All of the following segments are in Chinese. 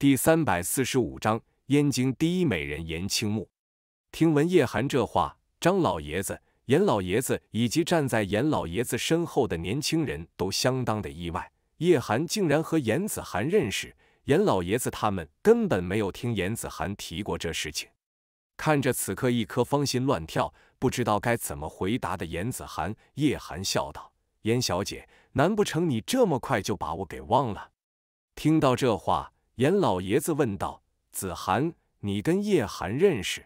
第三百四十五章，燕京第一美人颜青木。听闻叶寒这话，张老爷子、严老爷子以及站在严老爷子身后的年轻人都相当的意外。叶寒竟然和严子涵认识，严老爷子他们根本没有听严子涵提过这事情。看着此刻一颗芳心乱跳，不知道该怎么回答的严子涵，叶寒笑道：“严小姐，难不成你这么快就把我给忘了？”听到这话。严老爷子问道：“子涵，你跟叶寒认识？”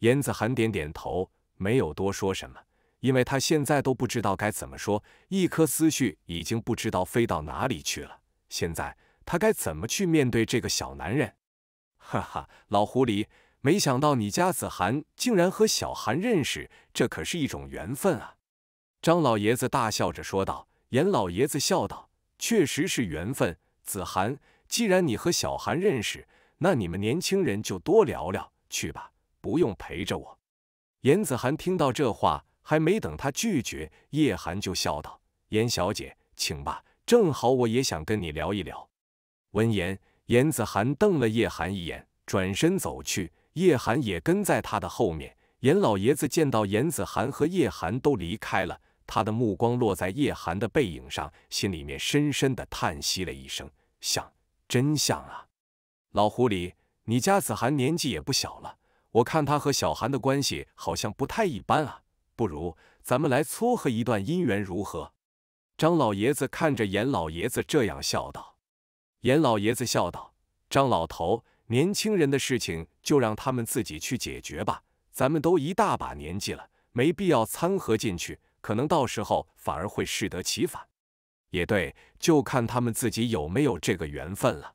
严子涵点点头，没有多说什么，因为他现在都不知道该怎么说，一颗思绪已经不知道飞到哪里去了。现在他该怎么去面对这个小男人？哈哈，老狐狸，没想到你家子涵竟然和小寒认识，这可是一种缘分啊！”张老爷子大笑着说道。严老爷子笑道：“确实是缘分，子涵。”既然你和小韩认识，那你们年轻人就多聊聊去吧，不用陪着我。严子涵听到这话，还没等他拒绝，叶寒就笑道：“严小姐，请吧，正好我也想跟你聊一聊。”闻言，严子涵瞪了叶寒一眼，转身走去，叶寒也跟在他的后面。严老爷子见到严子涵和叶寒都离开了，他的目光落在叶寒的背影上，心里面深深的叹息了一声，想。真像啊，老狐狸，你家子涵年纪也不小了，我看他和小韩的关系好像不太一般啊，不如咱们来撮合一段姻缘如何？张老爷子看着严老爷子这样笑道。严老爷子笑道：“张老头，年轻人的事情就让他们自己去解决吧，咱们都一大把年纪了，没必要掺和进去，可能到时候反而会适得其反。”也对，就看他们自己有没有这个缘分了。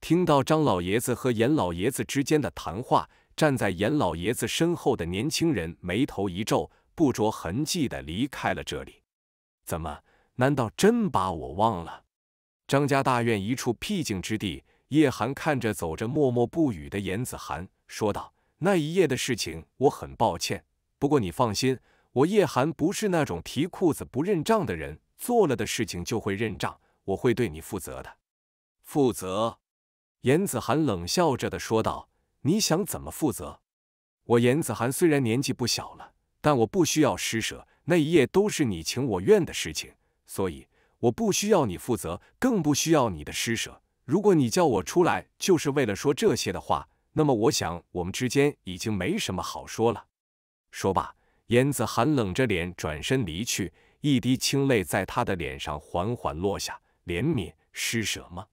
听到张老爷子和严老爷子之间的谈话，站在严老爷子身后的年轻人眉头一皱，不着痕迹的离开了这里。怎么？难道真把我忘了？张家大院一处僻静之地，叶寒看着走着默默不语的严子涵，说道：“那一夜的事情，我很抱歉。不过你放心，我叶寒不是那种提裤子不认账的人。”做了的事情就会认账，我会对你负责的。负责，严子涵冷笑着的说道：“你想怎么负责？我严子涵虽然年纪不小了，但我不需要施舍。那一夜都是你情我愿的事情，所以我不需要你负责，更不需要你的施舍。如果你叫我出来就是为了说这些的话，那么我想我们之间已经没什么好说了。”说罢，严子涵冷着脸转身离去。一滴清泪在他的脸上缓缓落下，怜悯、施舍吗？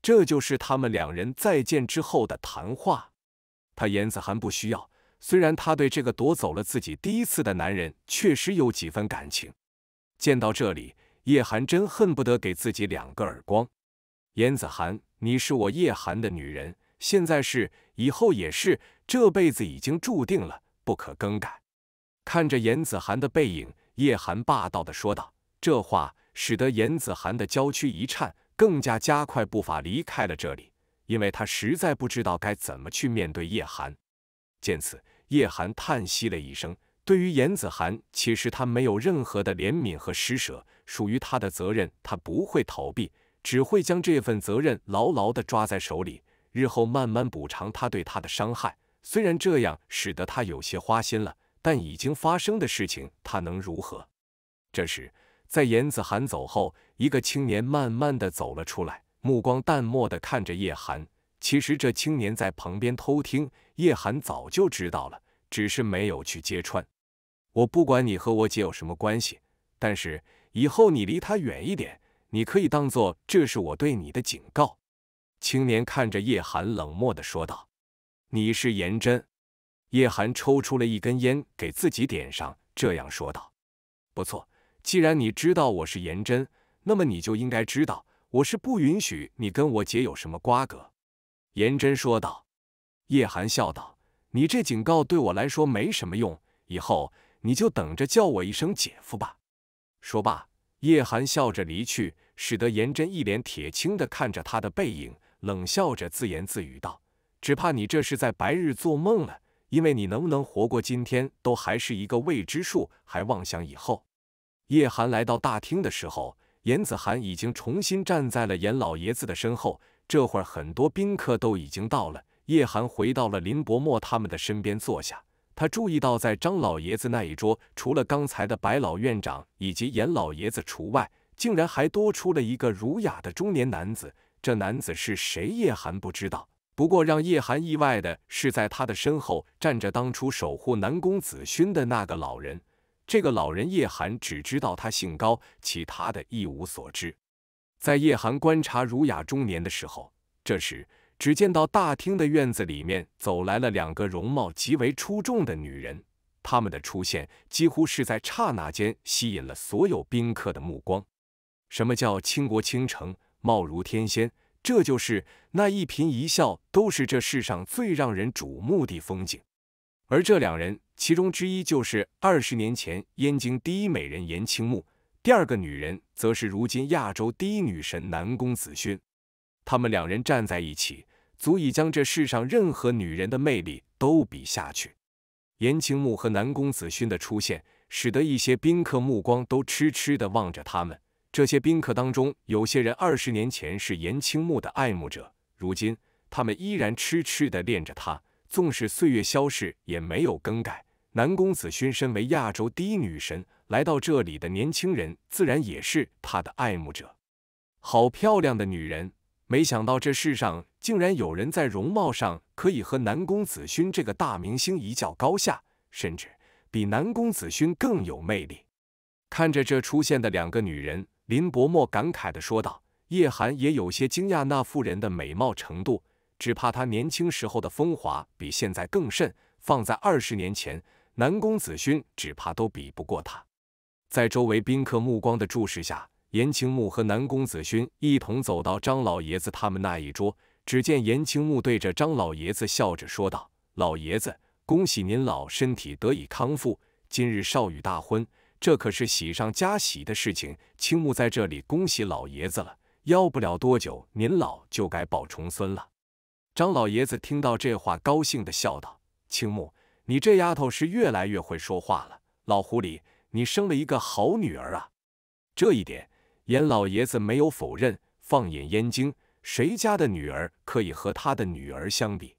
这就是他们两人再见之后的谈话。他严子涵不需要，虽然他对这个夺走了自己第一次的男人确实有几分感情。见到这里，叶寒真恨不得给自己两个耳光。严子涵，你是我叶寒的女人，现在是，以后也是，这辈子已经注定了，不可更改。看着严子涵的背影。叶寒霸道的说道，这话使得严子涵的娇躯一颤，更加加快步伐离开了这里，因为他实在不知道该怎么去面对叶寒。见此，叶寒叹息了一声，对于严子涵，其实他没有任何的怜悯和施舍，属于他的责任他不会逃避，只会将这份责任牢牢地抓在手里，日后慢慢补偿他对他的伤害。虽然这样使得他有些花心了。但已经发生的事情，他能如何？这时，在严子涵走后，一个青年慢慢的走了出来，目光淡漠的看着叶寒。其实这青年在旁边偷听，叶寒早就知道了，只是没有去揭穿。我不管你和我姐有什么关系，但是以后你离他远一点，你可以当做这是我对你的警告。青年看着叶寒，冷漠的说道：“你是颜真。”叶寒抽出了一根烟，给自己点上，这样说道：“不错，既然你知道我是颜真，那么你就应该知道，我是不允许你跟我姐有什么瓜葛。”颜真说道。叶寒笑道：“你这警告对我来说没什么用，以后你就等着叫我一声姐夫吧。”说罢，叶寒笑着离去，使得颜真一脸铁青的看着他的背影，冷笑着自言自语道：“只怕你这是在白日做梦了。”因为你能不能活过今天都还是一个未知数，还妄想以后。叶寒来到大厅的时候，严子涵已经重新站在了严老爷子的身后。这会儿很多宾客都已经到了，叶寒回到了林伯墨他们的身边坐下。他注意到，在张老爷子那一桌，除了刚才的白老院长以及严老爷子除外，竟然还多出了一个儒雅的中年男子。这男子是谁？叶寒不知道。不过让叶寒意外的是，在他的身后站着当初守护南宫子勋的那个老人。这个老人叶寒只知道他姓高，其他的一无所知。在叶寒观察儒雅中年的时候，这时只见到大厅的院子里面走来了两个容貌极为出众的女人。他们的出现几乎是在刹那间吸引了所有宾客的目光。什么叫倾国倾城，貌如天仙？这就是那一颦一笑，都是这世上最让人瞩目的风景。而这两人，其中之一就是二十年前燕京第一美人颜青木，第二个女人则是如今亚洲第一女神南宫子勋。他们两人站在一起，足以将这世上任何女人的魅力都比下去。颜青木和南宫子勋的出现，使得一些宾客目光都痴痴地望着他们。这些宾客当中，有些人二十年前是颜青木的爱慕者，如今他们依然痴痴的恋着他，纵使岁月消逝，也没有更改。南宫子勋身为亚洲第一女神，来到这里的年轻人自然也是他的爱慕者。好漂亮的女人，没想到这世上竟然有人在容貌上可以和南宫子勋这个大明星一较高下，甚至比南宫子勋更有魅力。看着这出现的两个女人。林伯墨感慨地说道：“叶寒也有些惊讶，那妇人的美貌程度，只怕她年轻时候的风华比现在更甚。放在二十年前，南宫子勋只怕都比不过她。”在周围宾客目光的注视下，颜青木和南宫子勋一同走到张老爷子他们那一桌。只见颜青木对着张老爷子笑着说道：“老爷子，恭喜您老身体得以康复。今日少羽大婚。”这可是喜上加喜的事情，青木在这里恭喜老爷子了。要不了多久，您老就该抱重孙了。张老爷子听到这话，高兴地笑道：“青木，你这丫头是越来越会说话了。老狐狸，你生了一个好女儿啊！”这一点，严老爷子没有否认。放眼燕京，谁家的女儿可以和他的女儿相比？